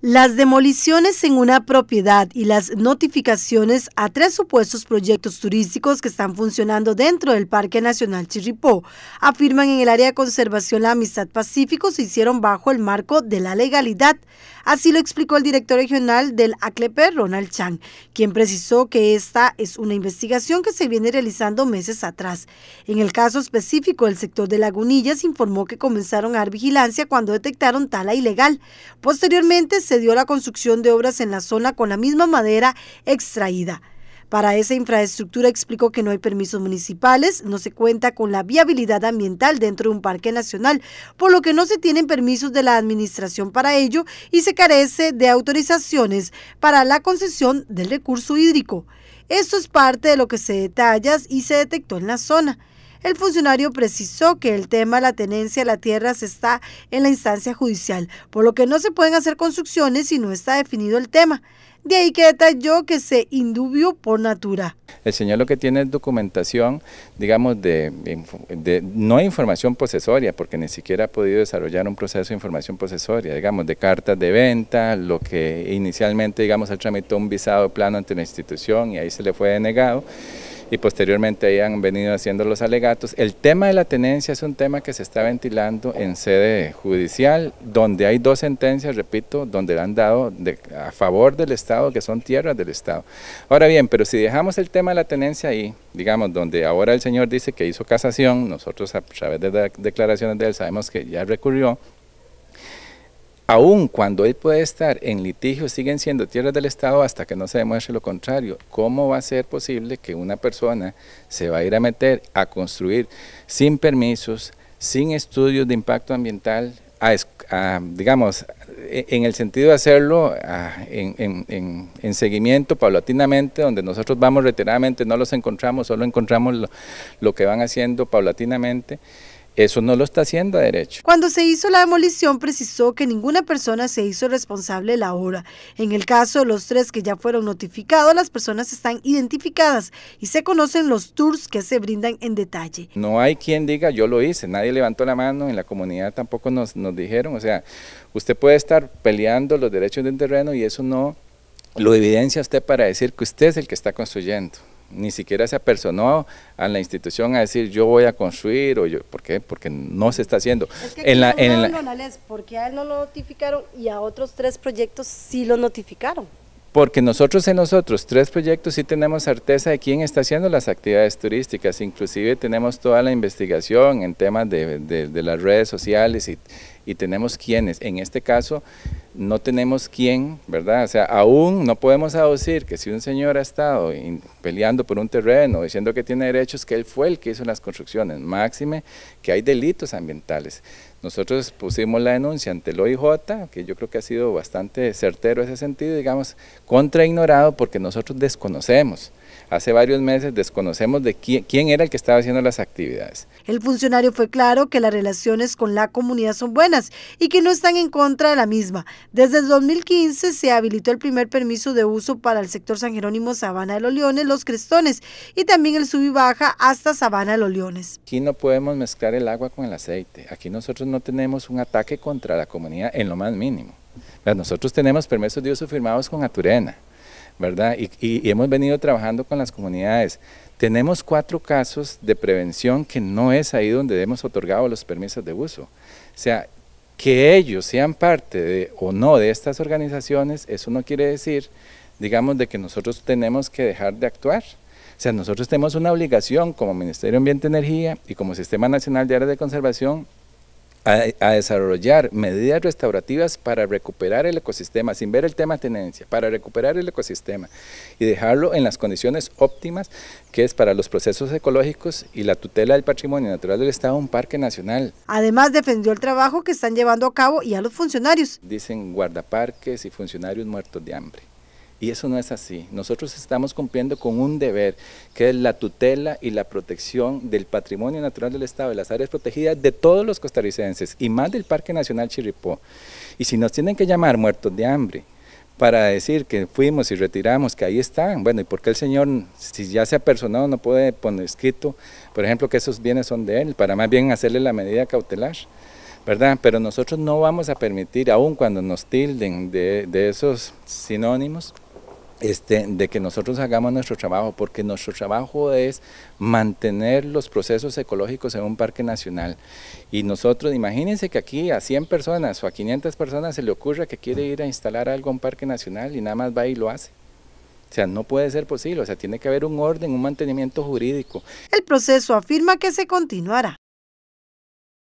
Las demoliciones en una propiedad y las notificaciones a tres supuestos proyectos turísticos que están funcionando dentro del Parque Nacional Chirripó, afirman en el área de conservación La Amistad Pacífico, se hicieron bajo el marco de la legalidad. Así lo explicó el director regional del ACLEPE, e, Ronald Chang, quien precisó que esta es una investigación que se viene realizando meses atrás. En el caso específico, el sector de Lagunillas informó que comenzaron a dar vigilancia cuando detectaron tala ilegal. Posteriormente, se dio la construcción de obras en la zona con la misma madera extraída. Para esa infraestructura explicó que no hay permisos municipales, no se cuenta con la viabilidad ambiental dentro de un parque nacional, por lo que no se tienen permisos de la administración para ello y se carece de autorizaciones para la concesión del recurso hídrico. Esto es parte de lo que se detalla y se detectó en la zona. El funcionario precisó que el tema de la tenencia de la tierra está en la instancia judicial, por lo que no se pueden hacer construcciones si no está definido el tema. De ahí que detalló que se indubió por natura. El señor lo que tiene es documentación, digamos, de, no información posesoria, porque ni siquiera ha podido desarrollar un proceso de información posesoria, digamos, de cartas de venta, lo que inicialmente, digamos, él tramitó un visado plano ante la institución y ahí se le fue denegado y posteriormente hayan venido haciendo los alegatos. El tema de la tenencia es un tema que se está ventilando en sede judicial, donde hay dos sentencias, repito, donde han dado a favor del Estado, que son tierras del Estado. Ahora bien, pero si dejamos el tema de la tenencia ahí, digamos, donde ahora el señor dice que hizo casación, nosotros a través de declaraciones de él sabemos que ya recurrió, aun cuando él puede estar en litigio, siguen siendo tierras del Estado hasta que no se demuestre lo contrario. ¿Cómo va a ser posible que una persona se va a ir a meter a construir sin permisos, sin estudios de impacto ambiental, a, digamos, e, en el sentido de hacerlo en, seguimiento paulatinamente, donde nosotros vamos reiteradamente, no los encontramos, solo encontramos lo que van haciendo paulatinamente? Eso no lo está haciendo a derecho. Cuando se hizo la demolición, precisó que ninguna persona se hizo responsable de la obra. En el caso de los tres que ya fueron notificados, las personas están identificadas y se conocen los tours que se brindan en detalle. No hay quien diga yo lo hice, nadie levantó la mano, en la comunidad tampoco nos, nos dijeron. O sea, usted puede estar peleando los derechos del terreno y eso no lo evidencia usted para decir que usted es el que está construyendo ni siquiera se apersonó a la institución a decir yo voy a construir o yo, ¿por qué? Porque no se está haciendo. en la, en a él no lo notificaron y a otros tres proyectos sí lo notificaron. Porque nosotros en nosotros tres proyectos sí tenemos certeza de quién está haciendo las actividades turísticas, inclusive tenemos toda la investigación en temas de, de las redes sociales y, y tenemos quiénes. En este caso, no tenemos quién, ¿verdad? O sea, aún no podemos aducir que si un señor ha estado peleando por un terreno, diciendo que tiene derechos, que él fue el que hizo las construcciones, máxime que hay delitos ambientales. Nosotros pusimos la denuncia ante el OIJ, que yo creo que ha sido bastante certero ese sentido, digamos, contra ignorado porque nosotros desconocemos. Hace varios meses desconocemos de quién era el que estaba haciendo las actividades. El funcionario fue claro que las relaciones con la comunidad son buenas y que no están en contra de la misma. Desde el 2015 se habilitó el primer permiso de uso para el sector San Jerónimo, Sabana de los Leones, Los Crestones y también el sub y baja hasta Sabana de los Leones. Aquí no podemos mezclar el agua con el aceite. Aquí nosotros no tenemos un ataque contra la comunidad en lo más mínimo. Pues nosotros tenemos permisos de uso firmados con Aturena. ¿verdad? Y, y, hemos venido trabajando con las comunidades. Tenemos cuatro casos de prevención que no es ahí donde hemos otorgado los permisos de uso. O sea, que ellos sean parte de, o no de estas organizaciones, eso no quiere decir, digamos, de que nosotros tenemos que dejar de actuar. O sea, nosotros tenemos una obligación como Ministerio de Ambiente y Energía y como Sistema Nacional de Áreas de Conservación a, desarrollar medidas restaurativas para recuperar el ecosistema, sin ver el tema tenencia, para recuperar el ecosistema y dejarlo en las condiciones óptimas que es para los procesos ecológicos y la tutela del patrimonio natural del Estado, un parque nacional. Además defendió el trabajo que están llevando a cabo y a los funcionarios. Dicen guardaparques y funcionarios muertos de hambre. Y eso no es así. Nosotros estamos cumpliendo con un deber, que es la tutela y la protección del patrimonio natural del Estado, de las áreas protegidas de todos los costarricenses y más del Parque Nacional Chiripó. Y si nos tienen que llamar muertos de hambre para decir que fuimos y retiramos, que ahí están, bueno, ¿y por qué el señor, si ya se ha personado, no puede poner escrito, por ejemplo, que esos bienes son de él, para más bien hacerle la medida cautelar? ¿verdad? Pero nosotros no vamos a permitir, aun cuando nos tilden de esos sinónimos, este, de que nosotros hagamos nuestro trabajo, porque nuestro trabajo es mantener los procesos ecológicos en un parque nacional. Y nosotros, imagínense que aquí a 100 personas o a 500 personas se le ocurra que quiere ir a instalar algo en un parque nacional y nada más va y lo hace. O sea, no puede ser posible, o sea, tiene que haber un orden, un mantenimiento jurídico. El proceso afirma que se continuará,